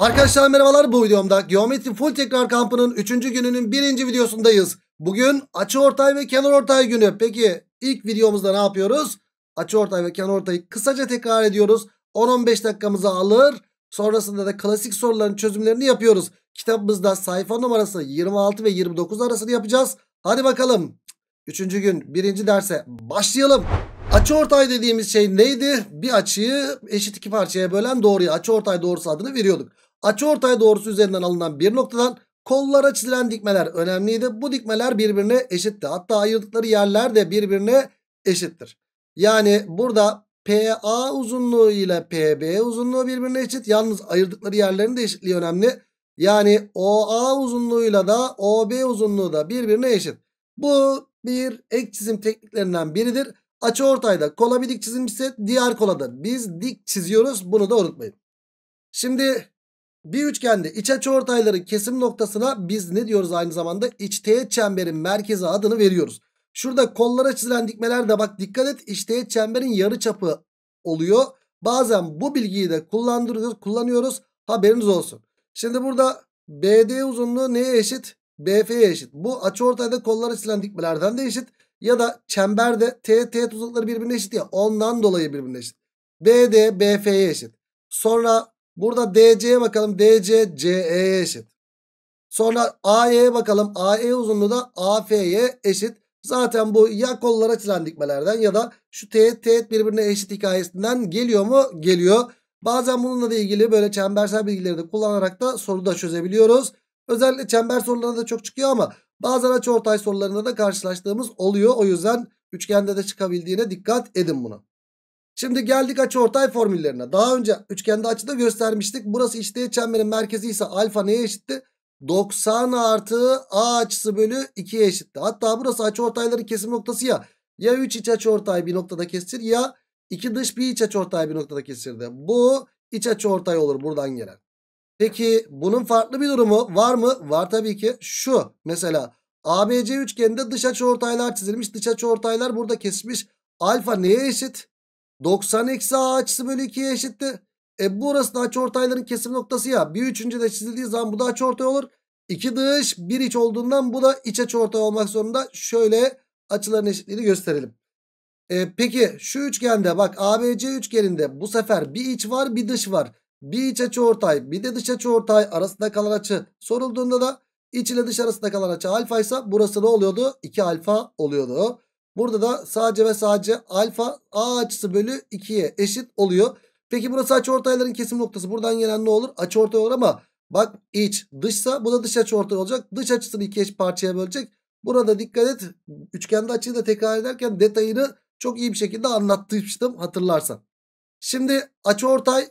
Arkadaşlar merhabalar bu videomda geometri full tekrar kampının 3. gününün 1. videosundayız. Bugün açı ortay ve kenar ortay günü. Peki ilk videomuzda ne yapıyoruz? Açı ortay ve kenar ortayı kısaca tekrar ediyoruz. 10-15 dakikamızı alır. Sonrasında da klasik soruların çözümlerini yapıyoruz. Kitabımızda sayfa numarası 26 ve 29 arasını yapacağız. Hadi bakalım. 3. gün 1. derse başlayalım. Açı ortay dediğimiz şey neydi? Bir açıyı eşit iki parçaya bölen doğruya açı ortay doğrusu adını veriyorduk. Açı ortay doğrusu üzerinden alınan bir noktadan kollara çizilen dikmeler önemliydi. Bu dikmeler birbirine eşitti. Hatta ayırdıkları yerler de birbirine eşittir. Yani burada PA uzunluğu ile PB uzunluğu birbirine eşit. Yalnız ayırdıkları yerlerin de eşitliği önemli. Yani OA uzunluğuyla da OB uzunluğu da birbirine eşit. Bu bir ek çizim tekniklerinden biridir. Açı ortayda kola bir dik çizilmişse diğer kola da. biz dik çiziyoruz. Bunu da unutmayın. Şimdi bir üçgende iç açı ortayların kesim noktasına biz ne diyoruz aynı zamanda? teğet çemberin merkezi adını veriyoruz. Şurada kollara çizilen dikmeler de bak dikkat et teğet çemberin yarı çapı oluyor. Bazen bu bilgiyi de kullandırıyoruz, kullanıyoruz. Haberiniz olsun. Şimdi burada BD uzunluğu neye eşit? BF'ye eşit. Bu açı ortayda kollara çizilen dikmelerden de eşit. Ya da çemberde T, T uzunlukları birbirine eşit ya. Ondan dolayı birbirine eşit. BD, BF'ye eşit. Sonra Burada DC'ye bakalım. DC CE'ye eşit. Sonra AE'ye bakalım. AE uzunluğu da AF'ye eşit. Zaten bu ya kollara çilen dikmelerden ya da şu teğet teğet birbirine eşit hikayesinden geliyor mu? Geliyor. Bazen bununla da ilgili böyle çembersel bilgileri de kullanarak da soru da çözebiliyoruz. Özellikle çember sorularında çok çıkıyor ama bazen açı ortay sorularında da karşılaştığımız oluyor. O yüzden üçgende de çıkabildiğine dikkat edin buna. Şimdi geldik açı ortay formüllerine. Daha önce üçgende açıda göstermiştik. Burası içteğet çemberin merkezi ise alfa neye eşitti? 90 artı a açısı bölü 2'ye eşitti. Hatta burası açı ortayların kesim noktası ya. Ya 3 iç açı ortay bir noktada kesir ya 2 dış bir iç açı ortay bir noktada kesirdi. Bu iç açı ortay olur buradan gelen. Peki bunun farklı bir durumu var mı? Var tabii ki. Şu mesela ABC üçgeninde dış açı ortaylar çizilmiş. Dış açı ortaylar burada kesmiş. Alfa neye eşit? 90 eksi a açısı bölü 2'ye eşittir. E burası da açıortayların kesim noktası ya. Bir üçüncü de çizildiği zaman bu da açıortay olur. İki dış bir iç olduğundan bu da iç açıortay olmak zorunda. Şöyle açıların eşitliğini gösterelim. E, peki şu üçgende bak ABC üçgeninde bu sefer bir iç var bir dış var. Bir iç açıortay bir de dış açıortay arasında kalan açı sorulduğunda da iç ile dış arasında kalan açı alfa ise burası ne oluyordu? 2 alfa oluyordu. Burada da sadece ve sadece alfa a açısı bölü 2'ye eşit oluyor. Peki burası açıortayların kesim noktası. Buradan gelen ne olur? Açıortay olur ama bak iç dışsa bu da dış açıortay olacak. Dış açısını ikiye parçaya bölecek. Burada dikkat et üçgende açıyı da tekrar ederken detayını çok iyi bir şekilde anlatmıştım hatırlarsan. Şimdi açıortay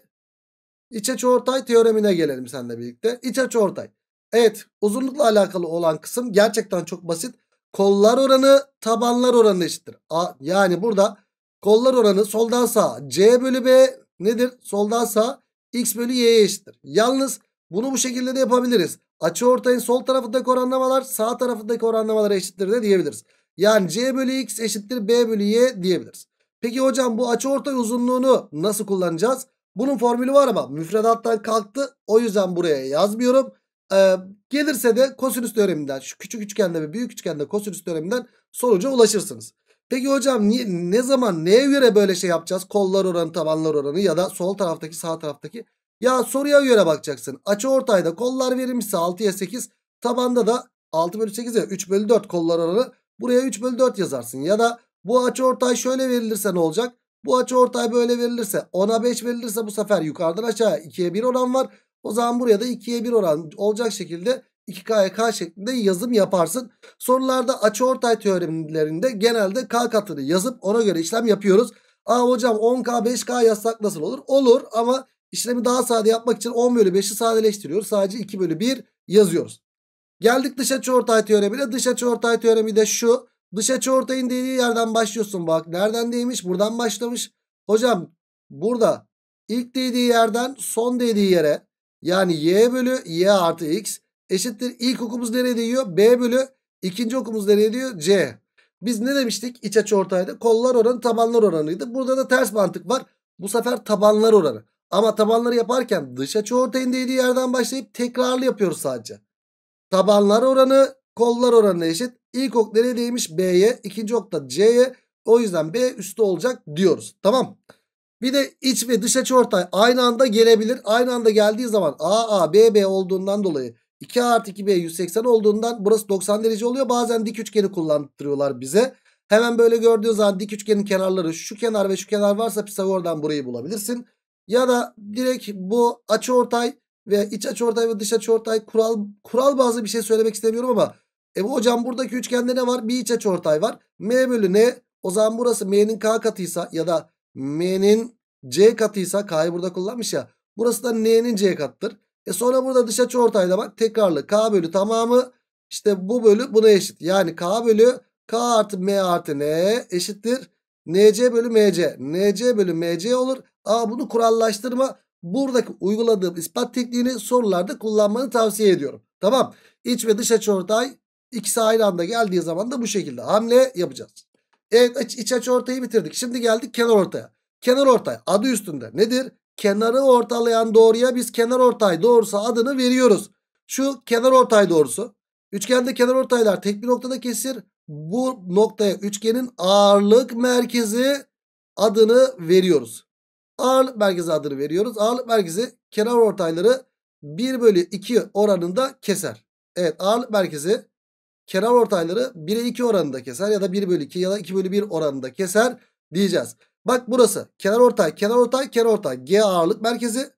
iç açıortay teoremine gelelim seninle birlikte. İç açıortay. Evet uzunlukla alakalı olan kısım gerçekten çok basit kollar oranı tabanlar oranı eşittir. A, yani burada kollar oranı soldan sağa C bölü B nedir? Soldan sağa X bölü Y'ye eşittir. Yalnız bunu bu şekilde de yapabiliriz. Açı ortayın sol tarafındaki oranlamalar sağ tarafındaki oranlamalara eşittir de diyebiliriz. Yani C bölü X eşittir B bölü Y diyebiliriz. Peki hocam bu açı ortay uzunluğunu nasıl kullanacağız? Bunun formülü var ama müfredattan kalktı. O yüzden buraya yazmıyorum. Ee, gelirse de kosinüs teoreminden şu küçük üçgende ve büyük üçgende kosinüs teoreminden sonuca ulaşırsınız. Peki hocam niye, ne zaman neye göre böyle şey yapacağız? Kollar oranı, tabanlar oranı ya da sol taraftaki sağ taraftaki. Ya soruya göre bakacaksın. Açı ortayda kollar verilmişse 6'ya 8. Tabanda da 6 bölü 8 ya 3 bölü 4 kollar oranı. Buraya 3 bölü 4 yazarsın. Ya da bu açı ortay şöyle verilirse ne olacak? Bu açı ortay böyle verilirse 10'a 5 verilirse bu sefer yukarıdan aşağıya 2'ye 1 oran var. O zaman buraya da 2'ye 1 oran olacak şekilde 2K'ya K şeklinde yazım yaparsın. Sorularda açıortay teoremlerinde genelde K katını yazıp ona göre işlem yapıyoruz. Aa hocam 10K 5K yazsak nasıl olur? Olur ama işlemi daha sade yapmak için 10 bölü 5'i sadeleştiriyoruz. Sadece 2 bölü 1 yazıyoruz. Geldik dış açıortay teoremine. Dış açıortay teoremi de şu. Dış açıortayın dediği yerden başlıyorsun bak. Nereden değmiş? Buradan başlamış. Hocam burada ilk değdiği yerden son değdiği yere yani y bölü y artı x eşittir. İlk okumuz nereye değiyor? B bölü ikinci okumuz nereye diyor? C. Biz ne demiştik iç açı ortayda? Kollar oranı tabanlar oranıydı. Burada da ters mantık var. Bu sefer tabanlar oranı. Ama tabanları yaparken dış açı ortayın değdiği yerden başlayıp tekrarlı yapıyoruz sadece. Tabanlar oranı kollar oranına eşit. İlk ok nereye değmiş? B'ye. ikinci ok da C'ye. O yüzden B üstü olacak diyoruz. Tamam. Bir de iç ve dış açı ortay aynı anda gelebilir. Aynı anda geldiği zaman AA BB olduğundan dolayı 2 artı 2B 180 olduğundan burası 90 derece oluyor. Bazen dik üçgeni kullandırıyorlar bize. Hemen böyle gördüğün zaman dik üçgenin kenarları şu kenar ve şu kenar varsa Pisagor'dan burayı bulabilirsin. Ya da direkt bu açı ortay ve iç açı ortay ve dış açı ortay kural kural bazı bir şey söylemek istemiyorum ama e bu hocam buradaki üçgende ne var? Bir iç açı ortay var. M bölü N o zaman burası M'nin K katıysa ya da M'nin C katıysa K'yı burada kullanmış ya. Burası da N'nin C katıdır. E sonra burada dış açı ortayda bak tekrarlı K bölü tamamı işte bu bölü buna eşit. Yani K bölü K artı M artı N eşittir. NC bölü MC. NC bölü MC olur. Aa bunu kurallaştırma. Buradaki uyguladığım ispat tekniğini sorularda kullanmanı tavsiye ediyorum. Tamam. İç ve dış açı ortay ikisi aynı anda geldiği zaman da bu şekilde hamle yapacağız. Evet iç, iç açı ortayı bitirdik. Şimdi geldik kenar ortaya. Kenar ortay adı üstünde nedir? Kenarı ortalayan doğruya biz kenar ortay doğrusu adını veriyoruz. Şu kenar ortay doğrusu. Üçgende kenar ortaylar tek bir noktada kesir. Bu noktaya üçgenin ağırlık merkezi adını veriyoruz. Ağırlık merkezi adını veriyoruz. Ağırlık merkezi kenar ortayları 1 bölü 2 oranında keser. Evet ağırlık merkezi kenar ortayları 1'e 2 oranında keser ya da 1 bölü 2 ya da 2 bölü 1 oranında keser diyeceğiz. Bak burası kenar ortay kenar ortay kenar ortay G ağırlık merkezi.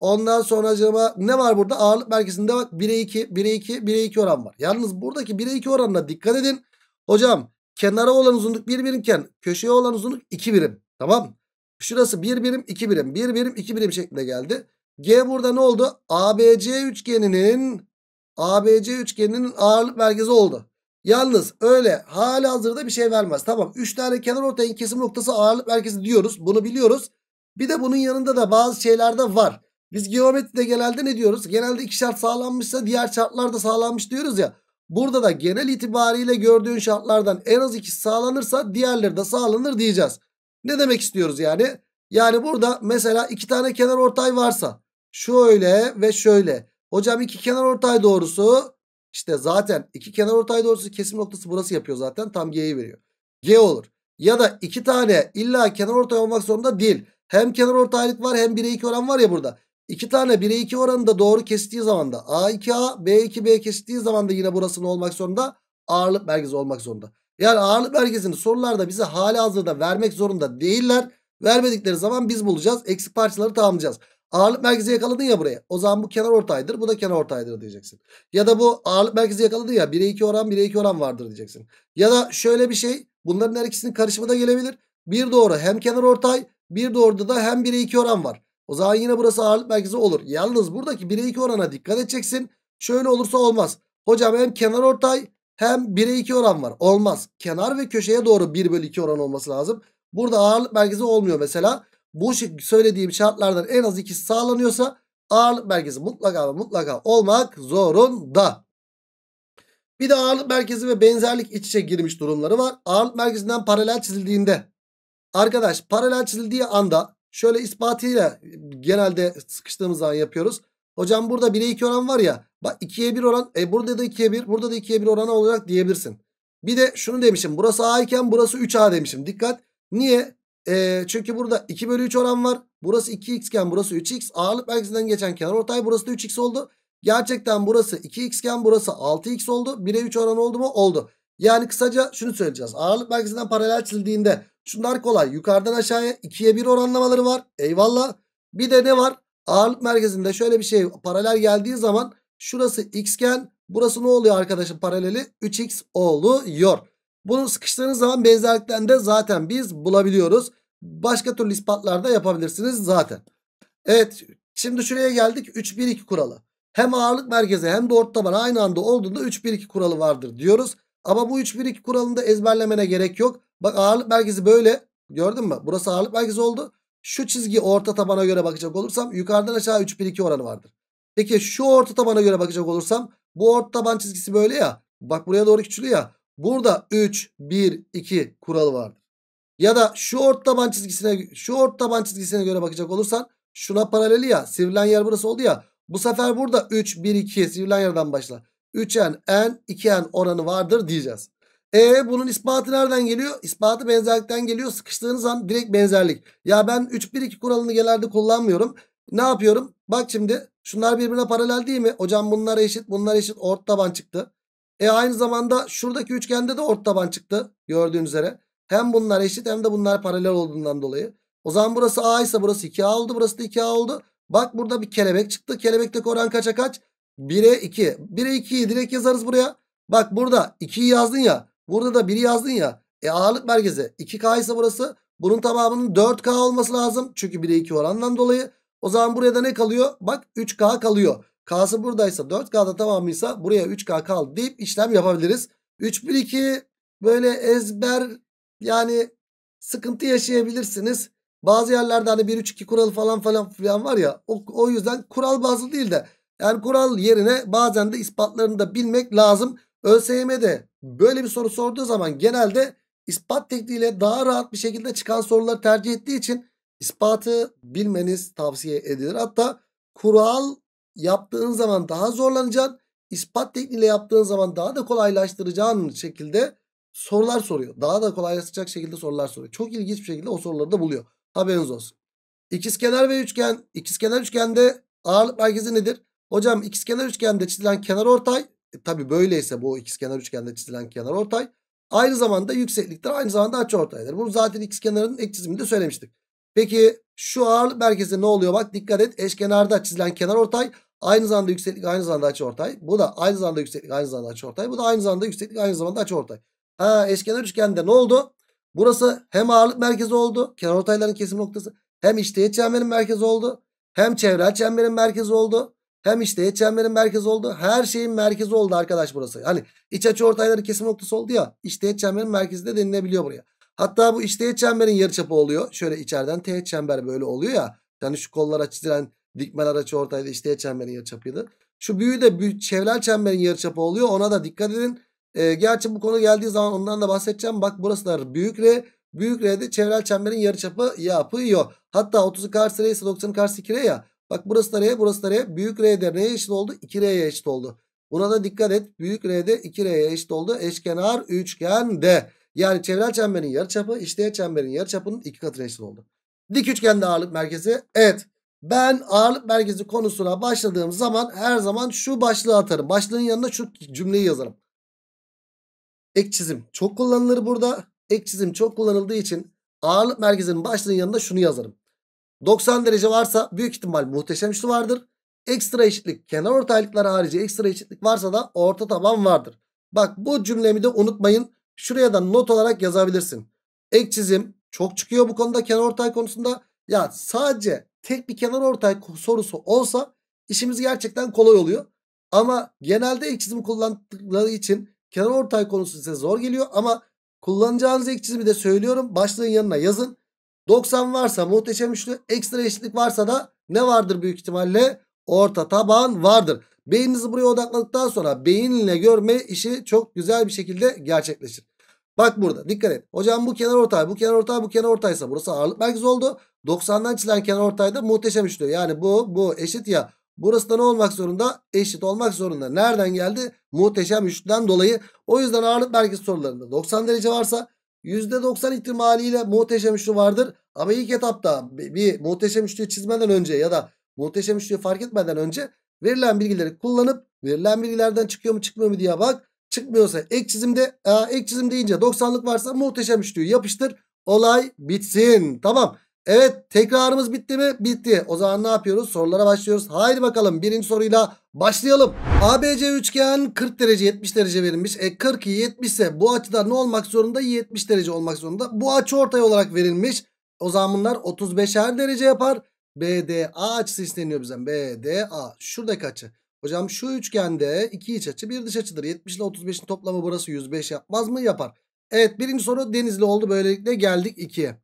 Ondan sonra acaba ne var burada? Ağırlık merkezinde bak 1'e 2, 1'e 2, 1'e 2 oran var. Yalnız buradaki 1'e 2 oranına dikkat edin. Hocam kenara olan uzunluk 1 birimken köşeye olan uzunluk 2 birim. Tamam Şurası 1 birim 2 birim 1 birim 2 birim şeklinde geldi. G burada ne oldu? ABC üçgeninin ABC üçgeninin ağırlık merkezi oldu. Yalnız öyle hali hazırda bir şey vermez. Tamam 3 tane kenar ortayın kesim noktası ağırlık merkezi diyoruz. Bunu biliyoruz. Bir de bunun yanında da bazı şeyler de var. Biz geometride genelde ne diyoruz? Genelde iki şart sağlanmışsa diğer şartlar da sağlanmış diyoruz ya. Burada da genel itibariyle gördüğün şartlardan en az ikisi sağlanırsa diğerleri de sağlanır diyeceğiz. Ne demek istiyoruz yani? Yani burada mesela iki tane kenar ortay varsa şöyle ve şöyle Hocam iki kenar ortay doğrusu işte zaten iki kenar ortay doğrusu kesim noktası burası yapıyor zaten. Tam G'yi veriyor. G olur. Ya da iki tane illa kenar ortay olmak zorunda değil. Hem kenar ortaylık var hem 1'e 2 oran var ya burada. İki tane 1'e 2 da doğru kestiği zaman da A2A, B2B kestiği zaman da yine burası ne olmak zorunda? Ağırlık merkezi olmak zorunda. Yani ağırlık merkezini sorularda bize hali hazırda vermek zorunda değiller. Vermedikleri zaman biz bulacağız. Eksik parçaları tamamlayacağız. Ağırlık merkezi yakaladın ya buraya. O zaman bu kenar ortaydır. Bu da kenar ortaydır diyeceksin. Ya da bu ağırlık merkezi yakaladın ya. 1'e 2 oran 1'e 2 oran vardır diyeceksin. Ya da şöyle bir şey. Bunların her ikisinin karışımı da gelebilir. Bir doğru hem kenar ortay. Bir doğruda da hem 1'e 2 oran var. O zaman yine burası ağırlık merkezi olur. Yalnız buradaki 1'e 2 orana dikkat edeceksin. Şöyle olursa olmaz. Hocam hem kenar ortay hem 1'e 2 oran var. Olmaz. Kenar ve köşeye doğru 1 bölü 2 oran olması lazım. Burada ağırlık merkezi olmuyor mesela bu söylediğim şartlardan en az ikisi sağlanıyorsa ağırlık merkezi mutlaka ve mutlaka olmak zorunda. Bir de ağırlık merkezi ve benzerlik iç içe girmiş durumları var. Ağırlık merkezinden paralel çizildiğinde arkadaş paralel çizildiği anda şöyle ispatıyla genelde sıkıştığımız zaman yapıyoruz. Hocam burada 1'e 2 oran var ya bak 2'ye 1 oran e burada da 2'ye 1 burada da 2'ye 1 oranı olacak diyebilirsin. Bir de şunu demişim burası A iken burası 3A demişim dikkat. Niye? E, çünkü burada 2 bölü 3 oran var. Burası 2x iken burası 3x. Ağırlık merkezinden geçen kenar ortay burası da 3x oldu. Gerçekten burası 2x iken burası 6x oldu. 1'e 3 oran oldu mu? Oldu. Yani kısaca şunu söyleyeceğiz. Ağırlık merkezinden paralel çizildiğinde şunlar kolay. Yukarıdan aşağıya 2'ye 1 oranlamaları var. Eyvallah. Bir de ne var? Ağırlık merkezinde şöyle bir şey paralel geldiği zaman şurası x xken burası ne oluyor arkadaşım paraleli? 3x oluyor. Bunu sıkıştığınız zaman benzerlikten de zaten biz bulabiliyoruz. Başka türlü ispatlar da yapabilirsiniz zaten. Evet şimdi şuraya geldik 3-1-2 kuralı. Hem ağırlık merkezi hem de orta taban aynı anda olduğunda 3-1-2 kuralı vardır diyoruz. Ama bu 3-1-2 kuralını da ezberlemene gerek yok. Bak ağırlık merkezi böyle gördün mü? Burası ağırlık merkezi oldu. Şu çizgi orta tabana göre bakacak olursam yukarıdan aşağı 3-1-2 oranı vardır. Peki şu orta tabana göre bakacak olursam bu orta taban çizgisi böyle ya. Bak buraya doğru küçülüyor ya. Burada 3-1-2 kuralı vardır. Ya da şu ort taban çizgisine şu ort taban çizgisine göre bakacak olursan şuna paraleli ya. Sivrilen yer burası oldu ya. Bu sefer burada 3 1 2 sivrilen yerden başla. 3n n 2n oranı vardır diyeceğiz. E bunun ispatı nereden geliyor? İspatı benzerlikten geliyor. Sıkıştığınız an direkt benzerlik. Ya ben 3-1-2 kuralını genelde kullanmıyorum. Ne yapıyorum? Bak şimdi şunlar birbirine paralel değil mi? Hocam bunlar eşit bunlar eşit ort taban çıktı. E aynı zamanda şuradaki üçgende de ort taban çıktı. Gördüğünüz üzere. Hem bunlar eşit hem de bunlar paralel olduğundan dolayı. O zaman burası A ise burası 2A oldu. Burası da 2A oldu. Bak burada bir kelebek çıktı. Kelebekteki oran kaça kaç? 1'e 2. 1'e 2'yi direkt yazarız buraya. Bak burada 2'yi yazdın ya. Burada da 1'i yazdın ya. E ağırlık merkezi 2K ise burası. Bunun tamamının 4K olması lazım. Çünkü 1'e 2 orandan dolayı. O zaman buraya da ne kalıyor? Bak 3K kalıyor. K'sı buradaysa 4K'da tamamıysa buraya 3K kal deyip işlem yapabiliriz. 3, 1, 2 böyle ezber yani sıkıntı yaşayabilirsiniz. Bazı yerlerde hani 1-3-2 kuralı falan falan filan var ya o, o yüzden kural bazlı değil de yani kural yerine bazen de ispatlarını da bilmek lazım. ÖSYM'de böyle bir soru sorduğu zaman genelde ispat tekniğiyle daha rahat bir şekilde çıkan soruları tercih ettiği için ispatı bilmeniz tavsiye edilir. Hatta kural yaptığın zaman daha zorlanacaksın. İspat tekniğiyle yaptığın zaman daha da kolaylaştıracağın şekilde sorular soruyor. Daha da kolaylaşacak şekilde sorular soruyor. Çok ilginç bir şekilde o soruları da buluyor. Haberiniz olsun. İkizkenar ve üçgen. İkizkenar üçgende ağırlık merkezi nedir? Hocam ikizkenar üçgende çizilen kenar ortay. E, Tabi böyleyse bu ikizkenar üçgende çizilen kenar ortay. Aynı zamanda yüksekliktir. Aynı zamanda açı ortaydır. Bunu zaten ikizkenarın ek çiziminde söylemiştik. Peki şu ağırlık merkezi ne oluyor? Bak dikkat et. Eşkenarda çizilen kenar ortay. Aynı zamanda yükseklik aynı zamanda açı ortay. Bu da aynı zamanda yükseklik aynı zamanda açı ortay. Bu da aynı zamanda yükseklik aynı zamanda açı ortay. Ha, eşkenar üçgende ne oldu? Burası hem ağırlık merkezi oldu. Kenarortayların kesim noktası. Hem işte içteğet çemberin merkezi oldu. Hem çevrel çemberin merkezi oldu. Hem işte içteğet çemberin merkezi oldu. Her şeyin merkezi oldu arkadaş burası. Hani iç açı ortayların kesim noktası oldu ya. İçteğet çemberin merkezi de denilebiliyor buraya. Hatta bu işte içteğet çemberin yarıçapı oluyor. Şöyle içeriden teğet çember böyle oluyor ya. Yani şu kollara çizilen dikmeler açı ortayda işte içteğet çemberin yarıçapıydı. Şu büyü de büyü, çevrel çemberin yarıçapı oluyor. Ona da dikkat edin. E, gerçi bu konu geldiği zaman ondan da bahsedeceğim. Bak burası da büyük R. Büyük R'de çevrel çemberin yarıçapı yapıyor. Hatta 30'u karşı R ise 90'ın karşı 2 R ya. Bak burası da R, burası da R. Büyük R'de neye eşit oldu. 2 R'ye eşit oldu. Buna da dikkat et. Büyük R'de 2 R'ye eşit oldu. Eşkenar üçgende. Yani çevrel çemberin yarıçapı, işleyen çemberin yarıçapının iki katına eşit oldu. Dik üçgende ağırlık merkezi. Evet. Ben ağırlık merkezi konusuna başladığım zaman her zaman şu başlığı atarım. Başlığın yanına şu cümleyi yazarım. Ek çizim çok kullanılır burada. Ek çizim çok kullanıldığı için ağırlık merkezinin başlığının yanında şunu yazarım. 90 derece varsa büyük ihtimal muhteşem üçlü vardır. Ekstra eşitlik kenar ortaylıklar harici ekstra eşitlik varsa da orta taban vardır. Bak bu cümlemi de unutmayın. Şuraya da not olarak yazabilirsin. Ek çizim çok çıkıyor bu konuda kenar ortay konusunda. Ya sadece tek bir kenar ortay sorusu olsa işimiz gerçekten kolay oluyor. Ama genelde ek çizim kullandıkları için Kenar ortay konusu size zor geliyor ama kullanacağınız ek çizimi de söylüyorum. Başlığın yanına yazın. 90 varsa muhteşem üçlü, ekstra eşitlik varsa da ne vardır büyük ihtimalle? Orta taban vardır. Beyninizi buraya odakladıktan sonra beyinle görme işi çok güzel bir şekilde gerçekleşir. Bak burada dikkat et. Hocam bu kenar ortay, bu kenar ortay, bu kenar ortaysa burası ağırlık merkezi oldu. 90'dan çizilen kenar ortayda muhteşem üçlü. Yani bu bu eşit ya Burası da ne olmak zorunda? Eşit olmak zorunda. Nereden geldi? Muhteşem üçlüden dolayı. O yüzden ağırlık merkez sorularında 90 derece varsa %90 ihtimaliyle muhteşem üçlü vardır. Ama ilk etapta bir muhteşem üçlüyü çizmeden önce ya da muhteşem üçlüyü fark etmeden önce verilen bilgileri kullanıp verilen bilgilerden çıkıyor mu çıkmıyor mu diye bak. Çıkmıyorsa ek çizimde ek çizim deyince 90'lık varsa muhteşem üçlüyü yapıştır. Olay bitsin. Tamam. Evet tekrarımız bitti mi? Bitti. O zaman ne yapıyoruz? Sorulara başlıyoruz. Haydi bakalım birinci soruyla başlayalım. ABC üçgen 40 derece 70 derece verilmiş. E 40'ı 70 ise bu açıda ne olmak zorunda? 70 derece olmak zorunda. Bu açı ortay olarak verilmiş. O zaman bunlar 35'er derece yapar. BDA açısı isteniyor bizden. BDA. Şuradaki açı. Hocam şu üçgende iki iç açı bir dış açıdır. 70 ile 35'in toplamı burası 105 yapmaz mı? Yapar. Evet birinci soru denizli oldu. Böylelikle geldik 2'ye.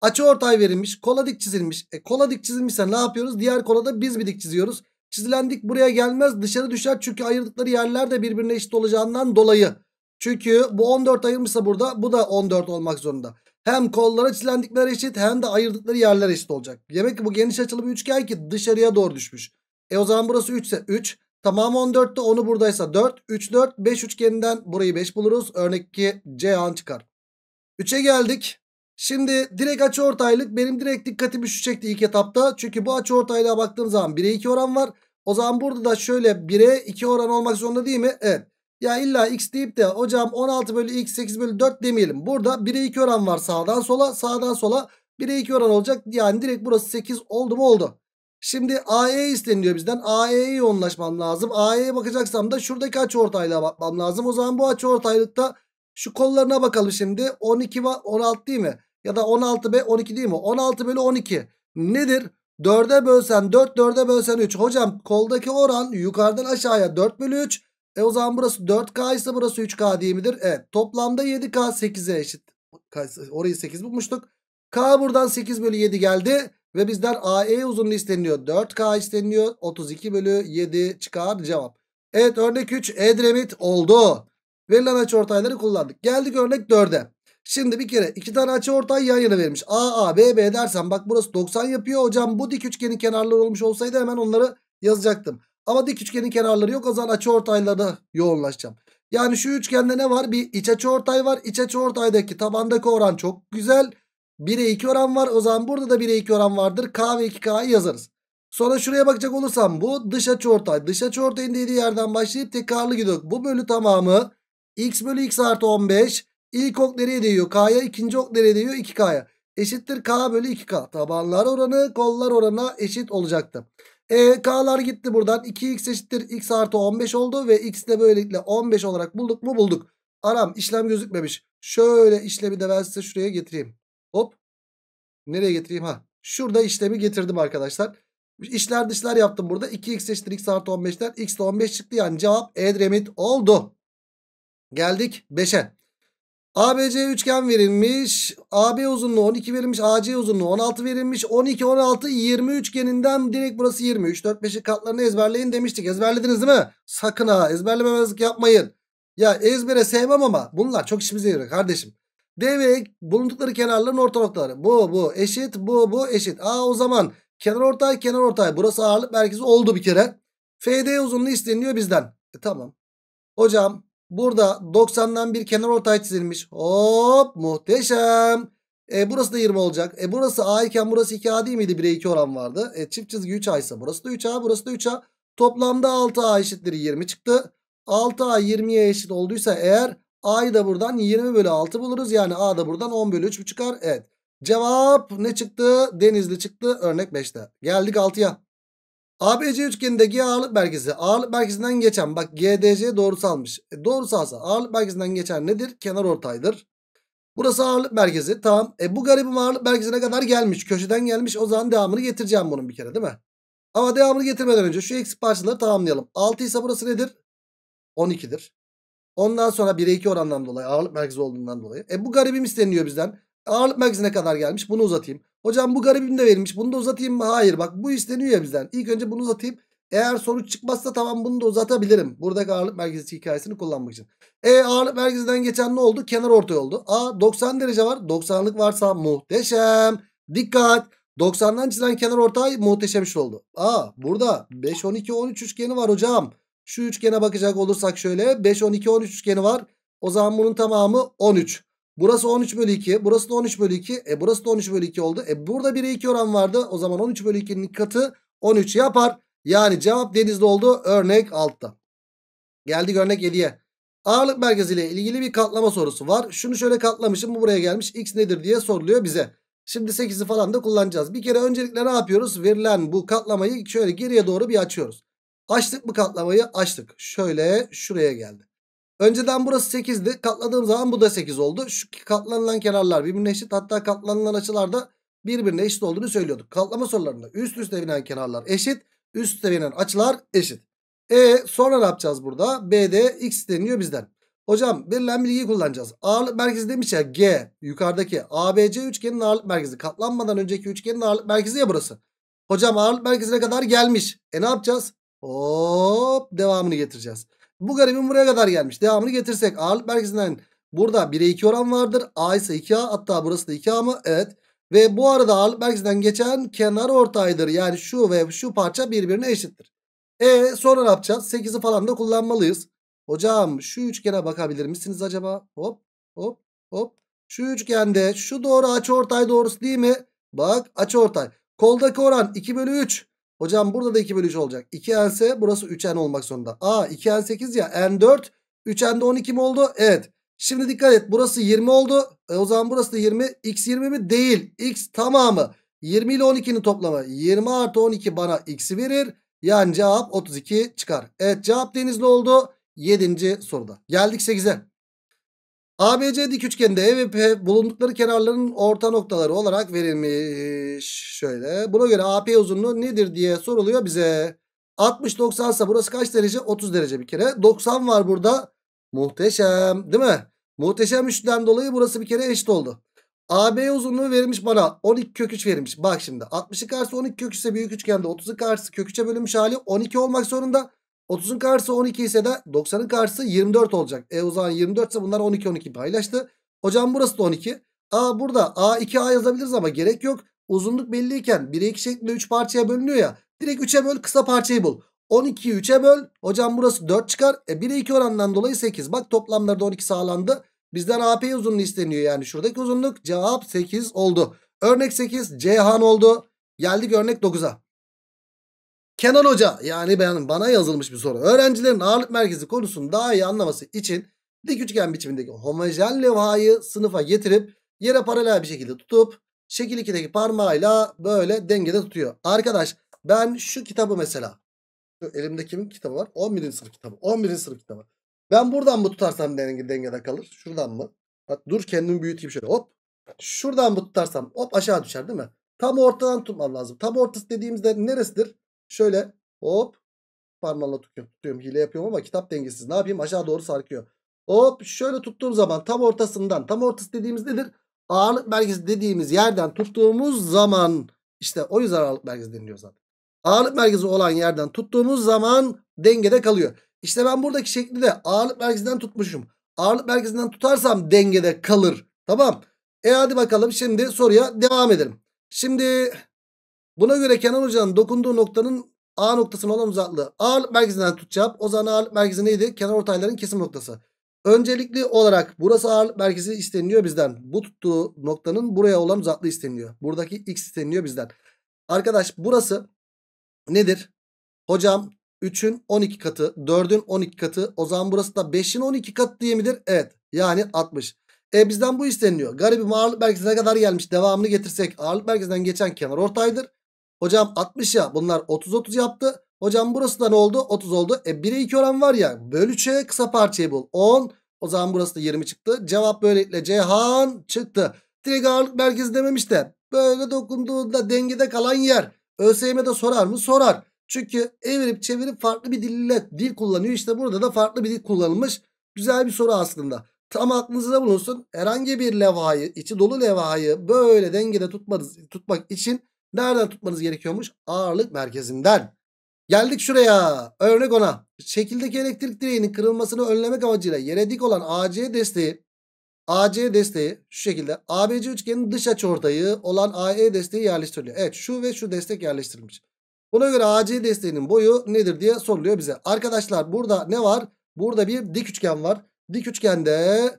Açı ortay verilmiş. Kola dik çizilmiş. E, kola dik çizilmişse ne yapıyoruz? Diğer kolada biz bir dik çiziyoruz. Çizilen buraya gelmez dışarı düşer. Çünkü ayırdıkları yerler de birbirine eşit olacağından dolayı. Çünkü bu 14 ayırmışsa burada bu da 14 olmak zorunda. Hem kollara çizilendikleri eşit hem de ayırdıkları yerler eşit olacak. Demek ki bu geniş açılı bir üçgen ki dışarıya doğru düşmüş. E o zaman burası 3 ise 3. Tamam 14'te onu buradaysa 4. 3 4 5 üçgeninden burayı 5 buluruz. Örnek 2 C an çıkar. 3'e geldik. Şimdi direkt açı ortaylık benim direkt dikkatimi şu çekti ilk etapta. Çünkü bu açı ortaylığa baktığım zaman 1'e 2 oran var. O zaman burada da şöyle 1'e 2 oran olmak zorunda değil mi? Evet. Ya illa x deyip de hocam 16 bölü x 8 bölü 4 demeyelim. Burada 1'e 2 oran var sağdan sola sağdan sola 1'e 2 oran olacak. Yani direkt burası 8 oldu mu oldu. Şimdi AE isteniyor bizden. AE'ye yoğunlaşmam lazım. AE'ye bakacaksam da şuradaki açı ortaylığa bakmam lazım. O zaman bu açı ortaylıkta şu kollarına bakalım şimdi. 12 var 16 değil mi? Ya da 16 bölü 12 değil mi? 16 bölü 12 nedir? 4'e bölsen 4 4'e bölsen 3. Hocam koldaki oran yukarıdan aşağıya 4 bölü 3. E o zaman burası 4K ise burası 3K değil midir? Evet toplamda 7K 8'e eşit. Orayı 8 bulmuştuk. K buradan 8 bölü 7 geldi. Ve bizden AE uzunluğu isteniliyor. 4K isteniliyor. 32 bölü 7 çıkar cevap. Evet örnek 3 Edremit oldu. Verilen açı ortayları kullandık. Geldik örnek 4'e. Şimdi bir kere iki tane açı ortay yan yana vermiş. A, A, B, B dersen bak burası 90 yapıyor. Hocam bu dik üçgenin kenarları olmuş olsaydı hemen onları yazacaktım. Ama dik üçgenin kenarları yok. O zaman açı ortaylarına yoğunlaşacağım. Yani şu üçgende ne var? Bir iç açı ortay var. İç açı ortaydaki tabandaki oran çok güzel. 1'e 2 oran var. O zaman burada da 1'e 2 oran vardır. K ve 2K'yı yazarız. Sonra şuraya bakacak olursam bu dış açı ortay. Dış açı ortayın dediği yerden başlayıp tekrarlı gidiyor. Bu bölü tamamı x bölü x artı 15 İlk ok nereye değiyor? K'ya. ikinci ok nereye değiyor? 2K'ya. Eşittir K bölü 2K. Tabanlar oranı kollar oranına eşit olacaktı. E, K'lar gitti buradan. 2X eşittir. X artı 15 oldu ve X de böylelikle 15 olarak bulduk mu? Bulduk. Aram işlem gözükmemiş. Şöyle işlemi de ben size şuraya getireyim. Hop. Nereye getireyim ha? Şurada işlemi getirdim arkadaşlar. İşler dışlar yaptım burada. 2x eşittir x artı 15'ten x de 15 çıktı. Yani cevap Edremit oldu. Geldik 5'e. ABC üçgen verilmiş. AB uzunluğu 12 verilmiş. AC uzunluğu 16 verilmiş. 12, 16, 20 üçgeninden direkt burası 20. 3, 4, 5'i katlarını ezberleyin demiştik. Ezberlediniz değil mi? Sakın ha ezberlememezlik yapmayın. Ya ezbere sevmem ama bunlar çok işimize yarıyor kardeşim. D e bulundukları kenarların orta noktaları. Bu, bu eşit, bu, bu eşit. Aa o zaman kenar ortay, kenar ortay. Burası ağırlık merkezi oldu bir kere. FD uzunluğu isteniliyor bizden. E tamam. Hocam Burada 90'dan bir kenar ortay çizilmiş. Hop muhteşem. E, burası da 20 olacak. E, burası A iken burası 2A değil miydi? 1'e 2 oran vardı. E, çift çizgi 3A ise burası da 3A burası da 3A. Toplamda 6A eşittir 20 çıktı. 6A 20'ye eşit olduysa eğer A'yı da buradan 20 bölü 6 buluruz. Yani A da buradan 10 bölü 3 çıkar. Evet. Cevap ne çıktı? Denizli çıktı. Örnek 5'te. Geldik 6'ya. ABC üçgenindeki ağırlık merkezi. Ağırlık merkezinden geçen bak GDC doğrusalmış. E, doğrusalsa ağırlık merkezinden geçen nedir? Kenar ortaydır. Burası ağırlık merkezi. Tamam. E bu garibim ağırlık merkezine kadar gelmiş. Köşeden gelmiş. O zaman devamını getireceğim bunun bir kere değil mi? Ama devamını getirmeden önce şu eksik parçaları tamamlayalım. 6 ise burası nedir? 12'dir. Ondan sonra 1'e 2 orandan dolayı ağırlık merkezi olduğundan dolayı. E bu garibim isteniyor bizden. Ağırlık merkezine kadar gelmiş. Bunu uzatayım. Hocam bu garibim de verilmiş. Bunu da uzatayım mı? Hayır bak bu isteniyor ya bizden. İlk önce bunu uzatayım. Eğer sonuç çıkmazsa tamam bunu da uzatabilirim. Buradaki ağırlık merkezi hikayesini kullanmak için. E ağırlık merkezinden geçen ne oldu? Kenar ortay oldu. A 90 derece var. 90'lık varsa muhteşem. Dikkat. 90'dan çizilen kenar ortay muhteşem oldu. A burada 5 12 13 üçgeni var hocam. Şu üçgene bakacak olursak şöyle 5 12 13 üçgeni var. O zaman bunun tamamı 13. Burası 13 bölü 2. Burası da 13 bölü 2. E burası da 13 bölü 2 oldu. E burada 1'e 2 oran vardı. O zaman 13 bölü 2'nin katı 13 yapar. Yani cevap denizde oldu. Örnek altta. Geldik örnek 7'ye. Ağırlık merkeziyle ilgili bir katlama sorusu var. Şunu şöyle katlamışım bu buraya gelmiş. X nedir diye soruluyor bize. Şimdi 8'i falan da kullanacağız. Bir kere öncelikle ne yapıyoruz? Verilen bu katlamayı şöyle geriye doğru bir açıyoruz. Açtık bu katlamayı? Açtık. Şöyle şuraya geldi. Önceden burası 8'di. Katladığım zaman bu da 8 oldu. Şu katlanılan kenarlar birbirine eşit. Hatta katlanılan açılar da birbirine eşit olduğunu söylüyorduk. Katlama sorularında üst üste binen kenarlar eşit. Üst üste binen açılar eşit. E sonra ne yapacağız burada? BD x deniyor bizden. Hocam verilen bilgiyi kullanacağız. Ağırlık merkezi demiş ya G yukarıdaki ABC üçgenin ağırlık merkezi. Katlanmadan önceki üçgenin ağırlık merkezi ya burası. Hocam ağırlık merkezine kadar gelmiş. E ne yapacağız? Hop devamını getireceğiz. Bu garibim buraya kadar gelmiş. Devamını getirsek ağırlık merkezinden burada 1'e 2 oran vardır. A ise 2A hatta burası da 2A mı? Evet. Ve bu arada ağırlık merkezinden geçen kenar ortaydır. Yani şu ve şu parça birbirine eşittir. E sonra ne yapacağız? 8'i falan da kullanmalıyız. Hocam şu üçgene bakabilir misiniz acaba? Hop hop hop. Şu üçgende şu doğru açı ortay doğrusu değil mi? Bak açı ortay. Koldaki oran 2 bölü 3. Hocam burada da 2 bölü 3 olacak. 2n ise burası 3n olmak zorunda. A, 2n 8 ya n 4 3n de 12 mi oldu? Evet. Şimdi dikkat et burası 20 oldu. E, o zaman burası da 20. X 20 mi? Değil. X tamamı. 20 ile 12'nin toplamı. 20 artı 12 bana x'i verir. Yani cevap 32 çıkar. Evet cevap denizli oldu. 7. soruda. Geldik 8'e. ABC dik üçgende E ve P bulundukları kenarların orta noktaları olarak verilmiş. Şöyle. Buna göre AP uzunluğu nedir diye soruluyor bize. 60 90 ise burası kaç derece? 30 derece bir kere. 90 var burada. Muhteşem, değil mi? Muhteşem üçlüden dolayı burası bir kere eşit oldu. AB uzunluğu verilmiş bana. 12 kök 3 verilmiş. Bak şimdi 60'ı karşı 12 kök 3 ise büyük üçgende 30'u karşı kök 3'e bölünmüş hali 12 olmak zorunda. 30'un karşısı 12 ise de 90'ın karşısı 24 olacak. E o zaman 24 ise bunlar 12 12 paylaştı. Hocam burası da 12. A burada A2A yazabiliriz ama gerek yok. Uzunluk belliyken 1'e 2 şeklinde 3 parçaya bölünüyor ya. Direkt 3'e böl kısa parçayı bul. 12'yi 3'e böl. Hocam burası 4 çıkar. E 1'e 2 oranından dolayı 8. Bak toplamlarda 12 sağlandı. Bizden AP uzunluğu isteniyor yani. Şuradaki uzunluk cevap 8 oldu. Örnek 8 Ceyhan oldu. Geldik örnek 9'a. Kenan Hoca yani ben, bana yazılmış bir soru. Öğrencilerin ağırlık merkezi konusunu daha iyi anlaması için dik üçgen biçimindeki homojen levhayı sınıfa getirip yere paralel bir şekilde tutup şekil 2'deki parmağıyla böyle dengede tutuyor. Arkadaş ben şu kitabı mesela şu elimde kitabı var? 11. sınıf kitabı. 11. sınıf kitabı. Ben buradan mı tutarsam denge, dengede kalır? Şuradan mı? Bak dur kendimi büyüteyim şöyle hop. Şuradan mı tutarsam hop aşağı düşer değil mi? Tam ortadan tutmam lazım. Tam ortası dediğimizde neresidir? Şöyle hop parmağımla tutuyorum, tutuyorum. Hile yapıyorum ama kitap dengesiz. Ne yapayım? Aşağı doğru sarkıyor. Hop şöyle tuttuğum zaman tam ortasından tam ortası dediğimiz nedir? Ağırlık merkezi dediğimiz yerden tuttuğumuz zaman işte o yüzden ağırlık merkezi deniliyor zaten. Ağırlık merkezi olan yerden tuttuğumuz zaman dengede kalıyor. İşte ben buradaki şekli de ağırlık merkezinden tutmuşum. Ağırlık merkezinden tutarsam dengede kalır. Tamam. E hadi bakalım şimdi soruya devam edelim. Şimdi Buna göre Kenan Hoca'nın dokunduğu noktanın A noktasının olan uzaklığı. Ağırlık merkezinden tutacağım. O zaman ağırlık merkezi neydi? Kenar ortayların kesim noktası. Öncelikli olarak burası ağırlık merkezi isteniliyor bizden. Bu tuttuğu noktanın buraya olan uzaklığı isteniliyor. Buradaki x isteniliyor bizden. Arkadaş burası nedir? Hocam 3'ün 12 katı, 4'ün 12 katı. O zaman burası da 5'in 12 katı diye midir? Evet. Yani 60. E bizden bu isteniliyor. Garibim ağırlık merkezine kadar gelmiş. Devamını getirsek ağırlık merkezinden geçen kenar ortaydır. Hocam 60 ya bunlar 30-30 yaptı. Hocam burası da ne oldu? 30 oldu. E 1'e 2 oran var ya. Böl 3'e kısa parçayı bul. 10. O zaman burası da 20 çıktı. Cevap böylelikle Cihan çıktı. Direkt ağırlık merkezi dememiş de. Böyle dokunduğunda dengede kalan yer. ÖSYM'de sorar mı? Sorar. Çünkü evirip çevirip farklı bir dille dil kullanıyor. İşte burada da farklı bir dil kullanılmış. Güzel bir soru aslında. Tam aklınızda bulunsun. Herhangi bir levhayı, içi dolu levhayı böyle dengede tutmanız, tutmak için Nereden tutmanız gerekiyormuş? Ağırlık merkezinden. Geldik şuraya. Örnek ona. Şekildeki elektrik direğinin kırılmasını önlemek amacıyla yere dik olan AC desteği AC desteği şu şekilde ABC üçgenin dış açıortayı olan AE desteği yerleştiriliyor. Evet şu ve şu destek yerleştirilmiş. Buna göre AC desteğinin boyu nedir diye soruluyor bize. Arkadaşlar burada ne var? Burada bir dik üçgen var. Dik üçgende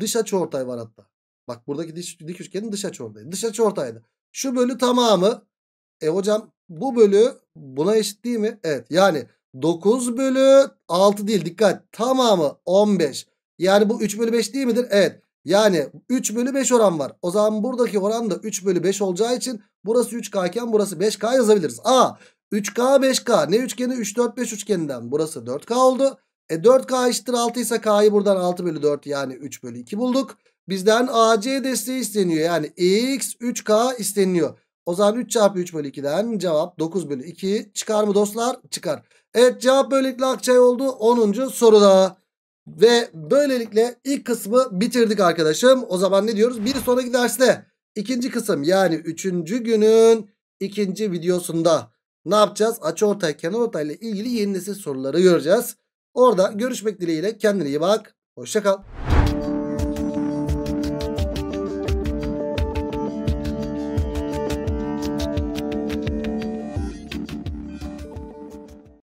dış açıortay var hatta. Bak buradaki dik, üçgenin dış açıortayı. Dış açıortaydı. Şu bölü tamamı. E hocam bu bölü buna eşit değil mi? Evet yani 9 bölü 6 değil dikkat tamamı 15. Yani bu 3 bölü 5 değil midir? Evet. Yani 3 bölü 5 oran var. O zaman buradaki oran da 3 bölü 5 olacağı için burası 3K iken burası 5K yazabiliriz. A 3K 5K ne üçgeni 3 4 5 üçgeninden burası 4K oldu. E 4K eşittir 6 ise K'yı buradan 6 bölü 4 yani 3 bölü 2 bulduk. Bizden AC desteği isteniyor. Yani X 3K isteniyor. O zaman 3 çarpı 3 bölü 2'den cevap 9 bölü 2 çıkar mı dostlar? Çıkar. Evet cevap böylelikle Akçay oldu 10. soruda. Ve böylelikle ilk kısmı bitirdik arkadaşım. O zaman ne diyoruz? Bir sonraki derste ikinci kısım yani 3. günün ikinci videosunda ne yapacağız? Açı ortay kenar ortay ile ilgili yeni nesil soruları göreceğiz. Orada görüşmek dileğiyle kendine iyi bak. Hoşçakal.